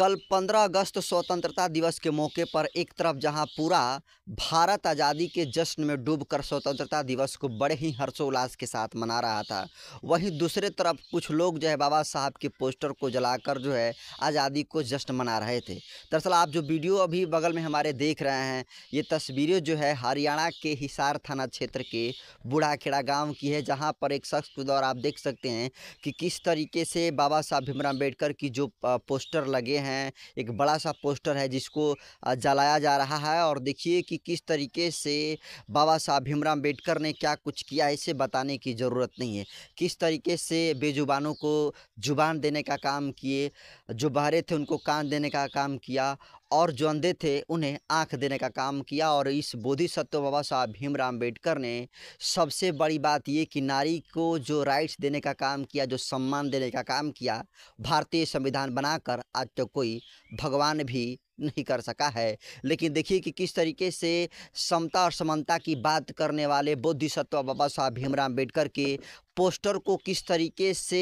कल 15 अगस्त स्वतंत्रता दिवस के मौके पर एक तरफ जहां पूरा भारत आज़ादी के जश्न में डूबकर स्वतंत्रता दिवस को बड़े ही हर्षोल्लास के साथ मना रहा था वहीं दूसरे तरफ कुछ लोग जो है बाबा साहब के पोस्टर को जलाकर जो है आज़ादी को जश्न मना रहे थे दरअसल आप जो वीडियो अभी बगल में हमारे देख रहे हैं ये तस्वीरें जो है हरियाणा के हिसार थाना क्षेत्र के बूढ़ाखेड़ा गाँव की है जहाँ पर एक शख्स के द्वारा आप देख सकते हैं कि किस तरीके से बाबा साहब भीमराव अम्बेडकर की जो पोस्टर लगे हैं एक बड़ा सा पोस्टर है जिसको जलाया जा रहा है और देखिए कि किस तरीके से बाबा साहब भीमराव अम्बेडकर ने क्या कुछ किया है इसे बताने की ज़रूरत नहीं है किस तरीके से बेजुबानों को जुबान देने का काम किए जो बहरे थे उनको कान देने का काम किया और जो अंधे थे उन्हें आँख देने का काम किया और इस बोधिसत्व बाबा साहब भीमराव अम्बेडकर ने सबसे बड़ी बात ये कि नारी को जो राइट्स देने का काम किया जो सम्मान देने का काम किया भारतीय संविधान बनाकर आज तो कोई भगवान भी नहीं कर सका है लेकिन देखिए कि किस तरीके से समता और समानता की बात करने वाले बोधिसत्व बाबा साहब भीमराव अम्बेडकर के पोस्टर को किस तरीके से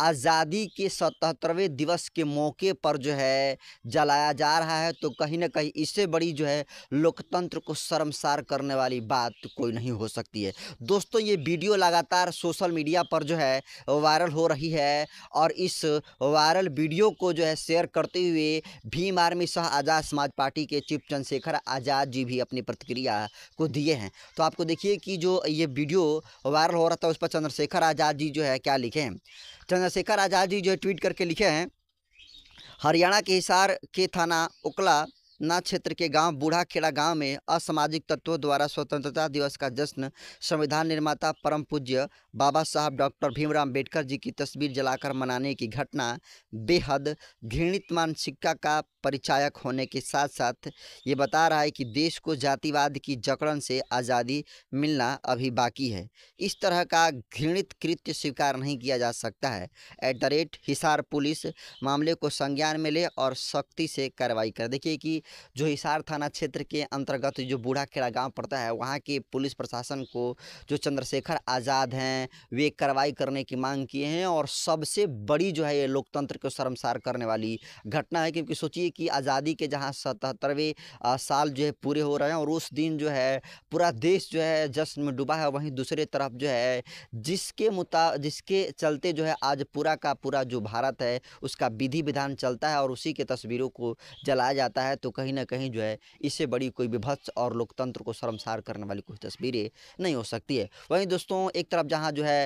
आज़ादी के सतहत्तरवें दिवस के मौके पर जो है जलाया जा रहा है तो कहीं ना कहीं इससे बड़ी जो है लोकतंत्र को शर्मसार करने वाली बात कोई नहीं हो सकती है दोस्तों ये वीडियो लगातार सोशल मीडिया पर जो है वायरल हो रही है और इस वायरल वीडियो को जो है शेयर करते हुए भीम आर्मी सह आज़ाद समाज पार्टी के चीफ चंद्रशेखर आज़ाद जी भी अपनी प्रतिक्रिया को दिए हैं तो आपको देखिए कि जो ये वीडियो वायरल हो रहा था उस पर चंद्रशेखर चंद्रशेखर आज़ाद जी जो है क्या लिखे हैं चंद्रशेखर आज़ाद जी जो है ट्वीट करके लिखे हैं हरियाणा के हिसार के थाना उकला ना क्षेत्र के गांव बूढ़ाखेड़ा गांव में असामाजिक तत्वों द्वारा स्वतंत्रता दिवस का जश्न संविधान निर्माता परम पूज्य बाबा साहब डॉक्टर भीमराव अम्बेडकर जी की तस्वीर जलाकर मनाने की घटना बेहद घृणित मानसिकता का परिचायक होने के साथ साथ ये बता रहा है कि देश को जातिवाद की जकड़न से आज़ादी मिलना अभी बाकी है इस तरह का घृणित कृत्य स्वीकार नहीं किया जा सकता है at the rate Hisar police मामले को संज्ञान में ले और सख्ती से कार्रवाई कर देखिए कि जो हिसार थाना क्षेत्र के अंतर्गत जो बूढ़ा खेड़ा गाँव पड़ता है वहाँ के पुलिस प्रशासन को जो चंद्रशेखर आज़ाद हैं वे कार्रवाई करने की मांग किए हैं और सबसे बड़ी जो है ये लोकतंत्र को शर्मसार करने वाली घटना है क्योंकि सोचिए कि आज़ादी के जहाँ सतहत्तरवें साल जो है पूरे हो रहे हैं और उस दिन जो है पूरा देश जो है जश्न में डूबा है वहीं दूसरे तरफ जो है जिसके मुता जिसके चलते जो है आज पूरा का पूरा जो भारत है उसका विधि विधान चलता है और उसी के तस्वीरों को जलाया जाता है तो कहीं ना कहीं जो है इससे बड़ी कोई विभत्स और लोकतंत्र को शर्मसार करने वाली कोई तस्वीरें नहीं हो सकती है वहीं दोस्तों एक तरफ जहाँ जो है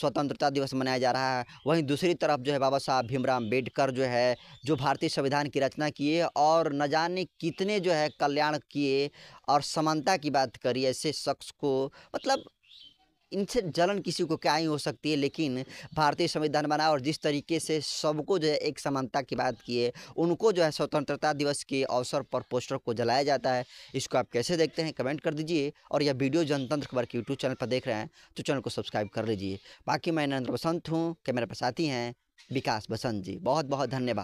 स्वतंत्रता दिवस मनाया जा रहा है वहीं दूसरी तरफ जो है बाबा साहब भीमराव अम्बेडकर जो है जो भारतीय संविधान की रचना किए और न जाने कितने जो है कल्याण किए और समानता की बात करिए ऐसे शख्स को मतलब इनसे जलन किसी को क्या ही हो सकती है लेकिन भारतीय संविधान बना और जिस तरीके से सबको जो है एक समानता की बात की है उनको जो है स्वतंत्रता दिवस के अवसर पर पोस्टर को जलाया जाता है इसको आप कैसे देखते हैं कमेंट कर दीजिए और यह वीडियो जनतंत्र खबर के यूट्यूब चैनल पर देख रहे हैं तो चैनल को सब्सक्राइब कर लीजिए बाकी मैं नरेंद्र बसंत हूँ कैमरा पर साथी हैं विकास बसंत जी बहुत बहुत धन्यवाद